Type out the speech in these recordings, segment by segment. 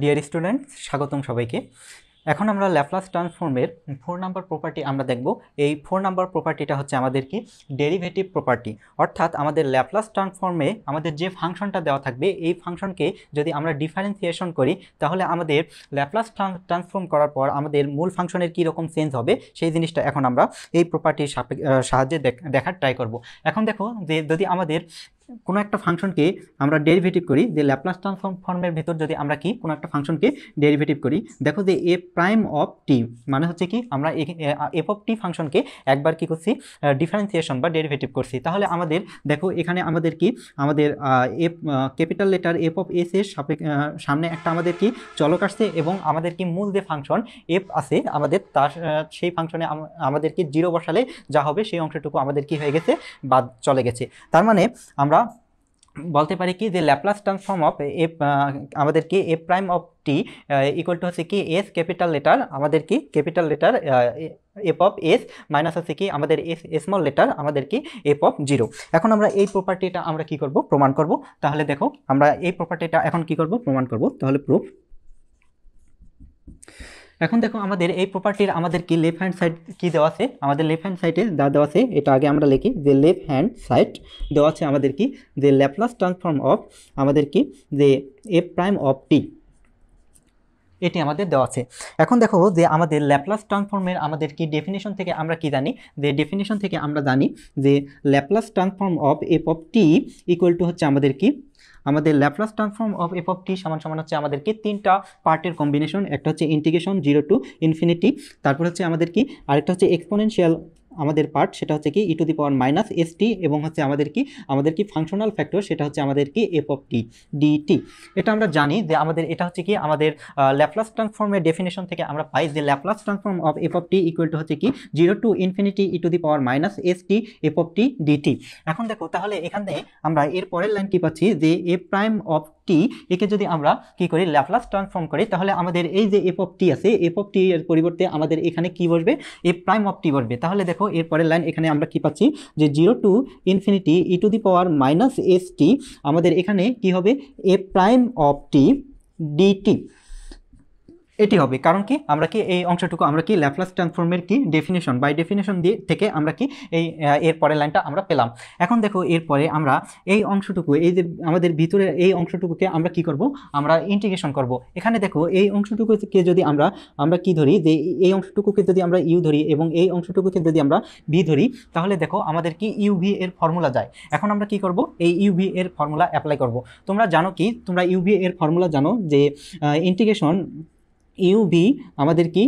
dear student স্বাগতম সবাইকে এখন আমরা ল্যাপ্লাস ট্রান্সফর্মের ফোর নাম্বার প্রপার্টি আমরা দেখব এই ফোর নাম্বার প্রপার্টিটা হচ্ছে আমাদের কি ডেরিভেটিভ প্রপার্টি অর্থাৎ আমাদের ল্যাপ্লাস ট্রান্সফর্মে আমাদের যে ফাংশনটা দেওয়া থাকবে এই ফাংশনকে যদি আমরা ডিফারেন্সিয়েশন করি তাহলে আমাদের ল্যাপ্লাস ট্রান্সফর্ম করার পর আমাদের মূল ফাংশনের কী রকম চেঞ্জ হবে সেই জিনিসটা এখন আমরা এই প্রপার্টির সাহায্যে দেখার ট্রাই করব এখন দেখো যে যদি আমাদের কোনো একটা ফাংশনকে আমরা ডেরিভেটিভ করি যে ল্যাপ্লাস ট্রান্সফর্ম ফর্মের ভেতর যদি আমরা কি কোনো একটা ফাংশনকে ডেরিভেটিভ করি দেখো যে এ প্রাইম অফ টি মানে হচ্ছে কি আমরা এফ অফ টি ফাংশনকে একবার কি করছি ডিফারেন্সিয়েশন বা ডেরিভেটিভ করছি তাহলে আমাদের দেখো এখানে আমাদের কি আমাদের F capital letter F of S এর সামনে একটা আমাদের কি চলক আসছে এবং আমাদের কি মূল যে ফাংশন এফ আছে আমাদের তার সেই ফাংশনে আমাদের কি জিরো বসালে যা হবে সেই অংশটুকু আমাদের কি হয়ে গেছে বাদ চলে গেছে তার মানে আমরা বলতে পারি কি যে ল্যাপ্লাস ট্রান্সফর্ম অফ এফ আমাদের কি F prime of T equal to হচ্ছে কি এস ক্যাপিটাল লেটার আমাদের কি capital letter F of S minus হচ্ছে কি আমাদের এস স্মল লেটার আমাদের কি এফ অফ জিরো এখন আমরা এই প্রপার্টিটা আমরা কি করব প্রমাণ করব তাহলে দেখো আমরা এই প্রপার্টিটা এখন কি করব প্রমাণ করব তাহলে প্রুফ এখন দেখো আমাদের এই প্রপার্টির আমাদের কি লেফট হ্যান্ড সাইড কি দেওয়া আছে আমাদের লেফট হ্যান্ড সাইডে যা দেওয়া আছে এটা আগে আমরা লিখি যে লেফট হ্যান্ড সাইড দেওয়া আছে আমাদের কি যে ল্যাপলাস ট্রান্সফর্ম অফ আমাদের কি যে এফ প্রাইম অফ টি এটি আমাদের দেওয়া আছে এখন দেখো যে আমাদের ল্যাপ্লাস ট্রান্সফর্মের আমাদের কি ডেফিনেশন থেকে আমরা কি জানি যে ডেফিনেশন থেকে আমরা জানি যে Laplace transform of F of T equal to হচ্ছে আমাদের কি আমাদের Laplace transform of F of T সমান সমান হচ্ছে আমাদেরকে তিনটা পার্টের কম্বিনেশন একটা হচ্ছে ইন্টিগ্রেশন জিরো টু ইনফিনিটি তারপর হচ্ছে আমাদের কি আরেকটা হচ্ছে এক্সপোনেনশিয়াল আমাদের পার্ট সেটা হচ্ছে কি E to the power minus S T এবং হচ্ছে আমাদের কি আমাদের কি ফাংশনাল ফ্যাক্টর সেটা হচ্ছে আমাদের কি এফ অফ টি ডিটি এটা আমরা জানি যে আমাদের এটা হচ্ছে কি আমাদের ল্যাপ্লাস ট্রান্সফর্মের ডেফিনেশন থেকে আমরা পাই যে Laplace transform of F of T equal to হচ্ছে কি zero to infinity E to the power minus S T F of T DT এখন দেখো তাহলে এখানে আমরা এর পরের লাইন কি পাচ্ছি যে এ প্রাইম অফ টি একে যদি আমরা কি করি ল্যাপ্লাস ট্রান্সফর্ম করি তাহলে আমাদের এই যে এফ অফ টি আছে এফ অফ টি এর পরিবর্তে আমাদের এখানে কি বসবে এ প্রাইম অফ টি বসবে তাহলে দেখো এর লাইন এখানে আমরা কি পাচ্ছি যে zero to infinity E to the power minus S T আমাদের এখানে কি হবে A prime of T DT এটি হবে কারণ কি আমরা কি এই অংশটুকু আমরা কি ল্যাপলাস ট্রান্সফর্মের কি ডেফিনেশন বাই ডেফিনেশন দিয়ে থেকে আমরা কি এই এরপরে লাইনটা আমরা পেলাম এখন দেখো এরপরে আমরা এই অংশটুকু এই যে আমাদের ভিতরে এই অংশটুকুকে আমরা কি করব আমরা ইন্টিগ্রেশন করব এখানে দেখো এই অংশটুকুকে যদি আমরা আমরা কি ধরি যে এই অংশটুকুকে যদি আমরা ইউ ধরি এবং এই অংশটুকুকে যদি আমরা ভি ধরি তাহলে দেখো আমাদের কি ইউ ভি এর ফর্মুলা যায় এখন আমরা কি করব এই ইউ ভি এর ফর্মুলা অ্যাপ্লাই করব তোমরা জানো কি তোমরা ইউ ভি এর ফর্মুলা জানো যে ইন্টিগ্রেশন ইউভি আমাদের কি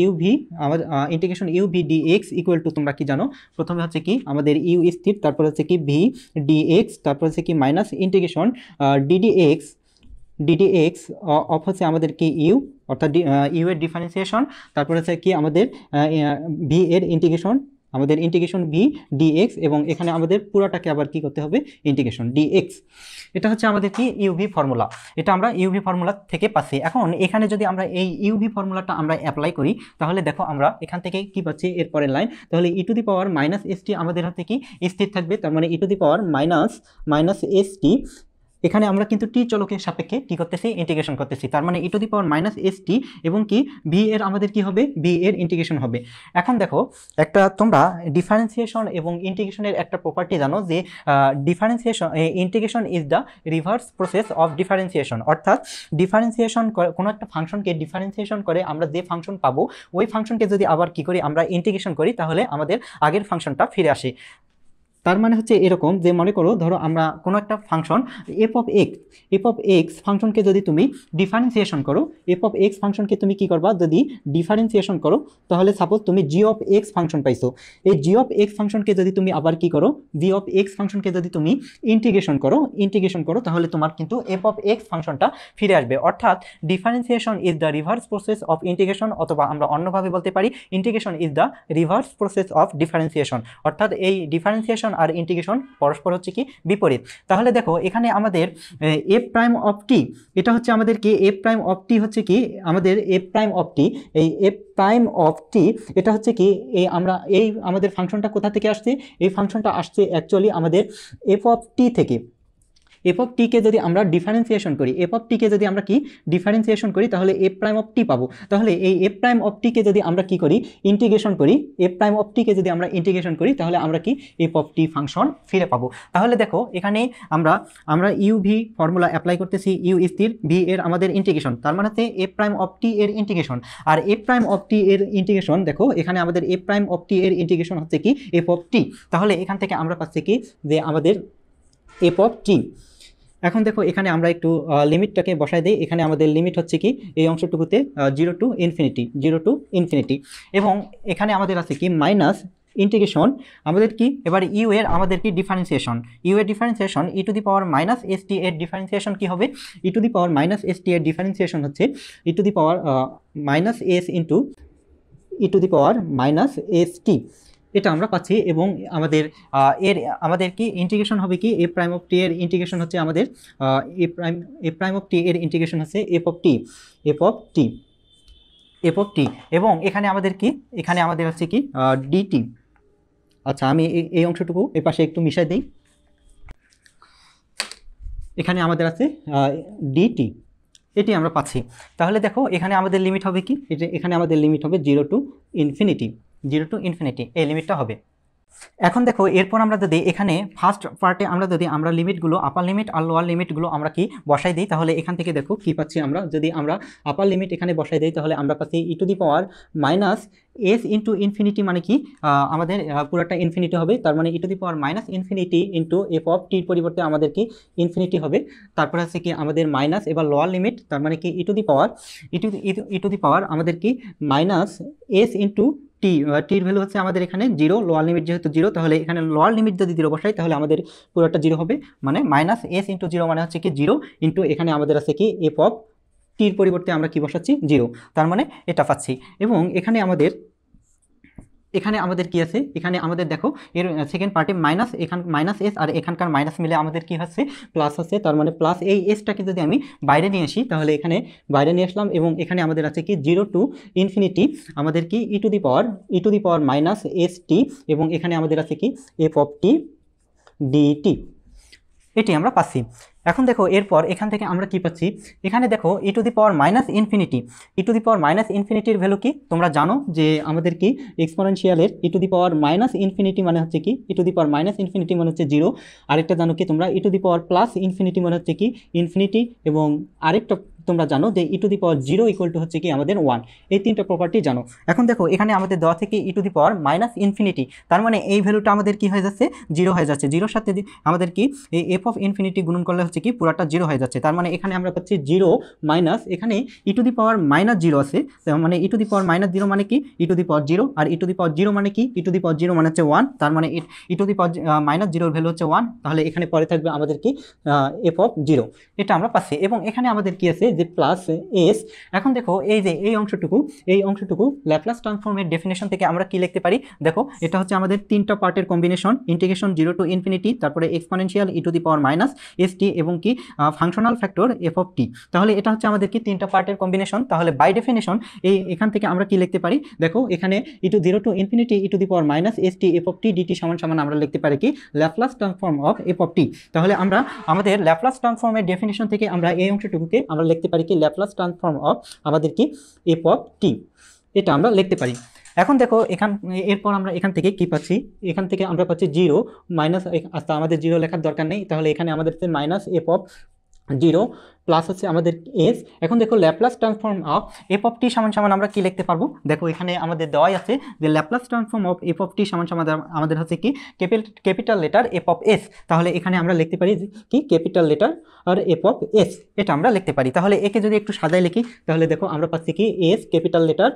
ইউভি আমার integration UV D X equal to তোমরা কি জানো প্রথমে হচ্ছে কি আমাদের ইউ স্থির তারপর হচ্ছে কি ভি ডি এক্স তারপর হচ্ছে কি minus integration DD X DD X of হচ্ছে আমাদের কি ইউ অর্থাৎ ইউ এর ডিফারেন্সিয়েশন তারপর হচ্ছে কি আমাদের ভি এর ইন্টিগ্রেশন আমাদের ইন্টিগ্রেশন বি ডিএক্স এবং এখানে আমাদের পুরাটাকে আবার কি করতে হবে ইন্টিগ্রেশন ডিএক্স এটা হচ্ছে আমাদের কি ইউভি ফর্মুলা এটা আমরা ইউভি ফর্মুলা থেকে পাচ্ছি এখন এখানে যদি আমরা এই ইউভি ফর্মুলাটা আমরা অ্যাপ্লাই করি তাহলে দেখো আমরা এখান থেকে কি পাচ্ছি এরপরের লাইন তাহলে E to the power minus ST আমাদের হাতে কি স্থির থাকবে তার মানে E to the power minus minus ST এখানে আমরা কিন্তু টি চলকের সাপেক্ষে কি করতেছি ইন্টিগ্রেশন করতেছি তার মানে ইটু দি পাওয়ার মাইনাস এস টি এবং কি বি এর আমাদের কি হবে বি এর ইন্টিগ্রেশন হবে এখন দেখো একটা তোমরা ডিফারেন্সিয়েশন এবং ইন্টিগ্রেশনের একটা প্রপার্টি জানো যে differentiation integration is the reverse process of differentiation অর্থাৎ ডিফারেন্সিয়েশন কোনো একটা ফাংশনকে ডিফারেন্সিয়েশন করে আমরা যে ফাংশন পাবো ওই ফাংশনকে যদি আবার কি করি আমরা ইন্টিগ্রেশন করি তাহলে আমাদের আগের ফাংশনটা ফিরে আসে তার মানে হচ্ছে এরকম যে মনে করো ধরো আমরা কোনো একটা function F of X F of X ফাংশনকে যদি তুমি ডিফারেন্সিয়েশন করো এফ অফ এক্স ফাংশনকে তুমি কি করবা যদি ডিফারেন্সিয়েশন করো তাহলে সাপোজ তুমি জি অফ এক্স ফাংশন পাইছো এই জি অফ এক্স ফাংশনকে যদি তুমি আবার কি করো জি অফ এক্স ফাংশনকে যদি তুমি ইন্টিগ্রেশন করো ইন্টিগ্রেশন করো তাহলে তোমার কিন্তু এফ অফ এক্স ফাংশনটা ফিরে আসবে অর্থাৎ differentiation is the reverse process of integration অথবা আমরা অন্যভাবে বলতে পারি integration is the reverse process of differentiation অর্থাৎ এই ডিফারেন্সিয়েশন আর ইন্টিগ্রেশন পরস্পর হচ্ছে কি বিপরীত তাহলে দেখো এখানে আমাদের এ প্রাইম অফ টি এটা হচ্ছে আমাদের কি এ প্রাইম অফ টি হচ্ছে কি আমাদের এ প্রাইম অফ টি এই এফ প্রাইম অফ টি এটা হচ্ছে কি এই আমরা এই আমাদের ফাংশনটা কোথা থেকে আসছে এই ফাংশনটা আসছে অ্যাকচুয়ালি আমাদের এফ অফ টি থেকে এফ অফ টিকে যদি আমরা ডিফারেন্সিয়েশন করি এফ অফ টিকে যদি আমরা কি ডিফারেন্সিয়েশন করি তাহলে এফ প্রাইম অফ টি পাবো তাহলে এই এফ প্রাইম অফ টিকে যদি আমরা কি করি ইন্টিগ্রেশন করি এফ প্রাইম অফ টিকে যদি আমরা ইন্টিগ্রেশন করি তাহলে আমরা কি এফ অফ টি ফাংশন ফিরে পাবো তাহলে দেখো এখানে আমরা আমরা ইউভি ফর্মুলা অ্যাপ্লাই করতেছি ইউ স্থির ভি এর আমাদের ইন্টিগ্রেশন তার মানে হচ্ছে এফ প্রাইম অফ টি এর ইন্টিগ্রেশন আর এফ প্রাইম অফ টি এর ইন্টিগ্রেশন দেখো এখানে আমাদের এফ প্রাইম অফ টি এর ইন্টিগ্রেশন হচ্ছে কি এফ অফ টি তাহলে এখান থেকে আমরা পাচ্ছি কি যে আমাদের এফ অফ টি এখন দেখো এখানে আমরা একটু লিমিটটাকে বসায় দিই এখানে আমাদের লিমিট হচ্ছে কি এই অংশটুকুতে zero to infinity zero to infinity এবং এখানে আমাদের আছে কি মাইনাস ইন্টিগ্রেশন আমাদের কি এবার ইউ এর আমাদের কি ডিফারেন্সিয়েশন ইউ এর differentiation E to the power minus S T এর ডিফারেন্সিয়েশন কী হবে E to the power minus S T এর ডিফারেন্সিয়েশন হচ্ছে E to the power minus S into E to the power minus S T এটা আমরা পাচ্ছি এবং আমাদের এর আমাদের কি ইন্টিগ্রেশন হবে কি এ প্রাইম অফ টি এর ইন্টিগ্রেশন হচ্ছে আমাদের A prime A prime of T এর ইন্টিগ্রেশন হচ্ছে F of T F of T F of T এবং এখানে আমাদের কি এখানে আমাদের হচ্ছে কি ডিটি আচ্ছা আমি এই অংশটুকু এ পাশে একটু মিশাই দিই এখানে আমাদের আছে ডিটি এটি আমরা পাচ্ছি তাহলে দেখো এখানে আমাদের লিমিট হবে কি এখানে আমাদের লিমিট হবে zero to infinity zero to infinity এই লিমিটটা হবে এখন দেখো এরপর আমরা যদি এখানে ফার্স্ট পার্টে আমরা যদি আমরা লিমিটগুলো আপার লিমিট আর লোয়ার লিমিটগুলো আমরা কি বসাই দিই তাহলে এখান থেকে দেখো কি পাচ্ছি আমরা যদি আমরা আপার লিমিট এখানে বসাই দিই তাহলে আমরা পাচ্ছি E to the power minus S into infinity মানে কি আমাদের পুরোটা ইনফিনিটি হবে তার মানে E to the power minus infinity into F of টির পরিবর্তে আমাদের কি ইনফিনিটি হবে তারপর আছে কি আমাদের মাইনাস এবার লোয়ার লিমিট তার মানে কি E to the power E to E to the power আমাদের কি মাইনাস এস ইন্টু টি টির ভ্যালু হচ্ছে আমাদের এখানে জিরো লোয়ার লিমিট যেহেতু জিরো তাহলে এখানে লোয়ার লিমিট যদি জিরো বসাই তাহলে আমাদের পুরোটা জিরো হবে মানে মাইনাস এস ইন্টু জিরো মানে হচ্ছে কি জিরো ইন্টু এখানে আমাদের আছে কি এফ অফ টির পরিবর্তে আমরা কি বসাচ্ছি জিরো তার মানে এটা পাচ্ছি এবং এখানে আমাদের এখানে আমাদের কি আছে এখানে আমাদের দেখো এর সেকেন্ড পার্টে মাইনাস এখান মাইনাস এস আর এখানকার মাইনাস মিলে আমাদের কি হচ্ছে প্লাস আছে তার মানে প্লাস এই এসটাকে যদি আমি বাইরে নিয়ে আসি তাহলে এখানে বাইরে নিয়ে আসলাম এবং এখানে আমাদের আছে কি জিরো টু ইনফিনিটি আমাদের কি E to the power E to the power minus S T এবং এখানে আমাদের আছে কি এফ অফ টি ডিটি এটি আমরা পাচ্ছি এখন দেখো এরপর এখান থেকে আমরা কি পাচ্ছি এখানে দেখো E to the power minus infinity E to the power minus ইনফিনিটির ভ্যালু কি তোমরা জানো যে আমাদের কি এক্সপোনেনশিয়ালের E to the power minus infinity মানে হচ্ছে কি E to the power minus infinity মানে হচ্ছে জিরো আরেকটা জানো কি তোমরা E to the power plus infinity মানে হচ্ছে কি ইনফিনিটি এবং আরেকটা তোমরা জানো যে E to the power zero equal to হচ্ছে কি আমাদের ওয়ান এই তিনটা প্রপার্টি জানো এখন দেখো এখানে আমাদের দেওয়া থেকে E to the power minus infinity তার মানে এই ভ্যালুটা আমাদের কি হয়ে যাচ্ছে জিরো হয়ে যাচ্ছে জিরোর সাথে আমাদের কি এই এফ অফ ইনফিনিটি গুণন করলে হচ্ছে কি পুরাটা জিরো হয়ে যাচ্ছে তার মানে এখানে আমরা পাচ্ছি জিরো মাইনাস এখানে E to the power minus zero আছে মানে E to the power minus zero মানে কি E to the power zero আর E to the power zero মানে কি E to the power zero মানে হচ্ছে ওয়ান তার মানে E to the power minus জিরোর ভ্যালু হচ্ছে ওয়ান তাহলে এখানে পরে থাকবে আমাদের কি এফ অফ জিরো এটা আমরা পাচ্ছি এবং এখানে আমাদের কি আছে যে প্লাস এস এখন দেখো এই যে এই অংশটুকু এই অংশটুকু ল্যাপ্লাস ট্রান্সফর্মের ডেফিনেশন থেকে আমরা কি লিখতে পারি দেখো এটা হচ্ছে আমাদের তিনটা পার্টের combination integration zero to infinity তারপরে exponential E to the power minus S T এবং কি functional factor F of T তাহলে এটা হচ্ছে আমাদের কি তিনটা পার্টের কম্বিনেশন তাহলে বাই ডেফিনেশন এই এখান থেকে আমরা কি লিখতে পারি দেখো এখানে E to zero to infinity E to the power minus S T F of T DT সমান সমান আমরা লিখতে পারি কি Laplace transform of F of T তাহলে আমরা আমাদের ল্যাপ্লাস ট্রান্সফর্মের ডেফিনেশন থেকে আমরা এই অংশটুকুকে আমরা লিখতে লিখতে পারি কি ল্যাপ্লাস ট্রান্সফর্ম অফ আমাদের কি এফ অফ টি এটা আমরা লিখতে পারি এখন দেখো এখান এরপর আমরা এখান থেকে কি পাচ্ছি এখান থেকে আমরা পাচ্ছি জিরো মাইনাস আচ্ছা, আমাদের জিরো লেখার দরকার নেই তাহলে এখানে আমাদের minus F of zero plus হচ্ছে আমাদের এস এখন দেখো Laplace transform of F of T সমান সমান আমরা কী লিখতে পারবো দেখো এখানে আমাদের দেওয়াই আছে যে Laplace transform of F of T সমান সমান আমাদের হচ্ছে কি capital letter F of S তাহলে এখানে আমরা লিখতে পারি কি ক্যাপিটাল লেটার আর এফ অফ এস এটা আমরা লিখতে পারি তাহলে একে যদি একটু সাজায় লিখি তাহলে দেখো আমরা পাচ্ছি কি S capital letter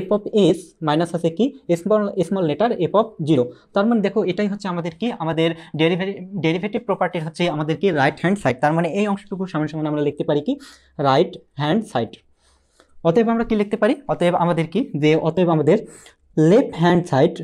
F of S minus আছে কি small small letter F of zero তার মানে দেখো এটাই হচ্ছে আমাদের কি আমাদের ডেলিভারি ডেলিভেটিভ প্রপার্টির হচ্ছে আমাদের কি রাইট হ্যান্ড সাইড তার মানে এই অংশটুকু সামনে সামনে আমরা লিখতে পারি কি রাইট হ্যান্ড সাইড অতএব আমরা কি লিখতে পারি অতএব আমাদের কি যে অতএব আমাদের left hand side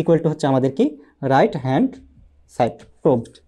equal to হচ্ছে আমাদের কি রাইট হ্যান্ড সাইড প্রোভড